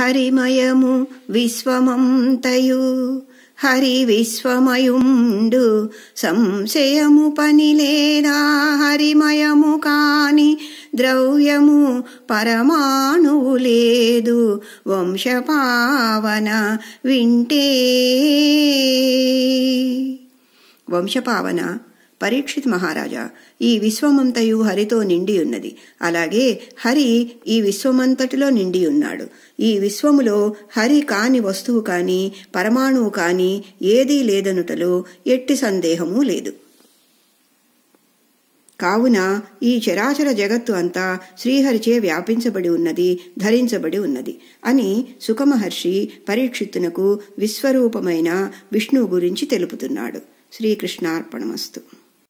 హరిమయము విశ్వమంతయు హరి విశ్వమయుండు సంశయము పనిలేదా హరిమయము కాని ద్రవ్యము పరమాణువు లేదు వంశపావన వింటే వంశపావన పరీక్షిత్ మహారాజా ఈ విశ్వమంతయు హరితో నిండి ఉన్నది అలాగే హరి ఈ విశ్వమంతటిలో నిండి ఉన్నాడు ఈ విశ్వములో హరి కాని వస్తువు కాని పరమాణువు కాని ఏదీ లేదనుటలో ఎట్టి సందేహమూ లేదు కావున ఈ చరాచర జగత్తు అంతా శ్రీహరిచే వ్యాపించబడి ఉన్నది ధరించబడి ఉన్నది అని సుఖమహర్షి పరీక్షిత్తునకు విశ్వరూపమైన విష్ణువు గురించి తెలుపుతున్నాడు శ్రీకృష్ణార్పణమస్తు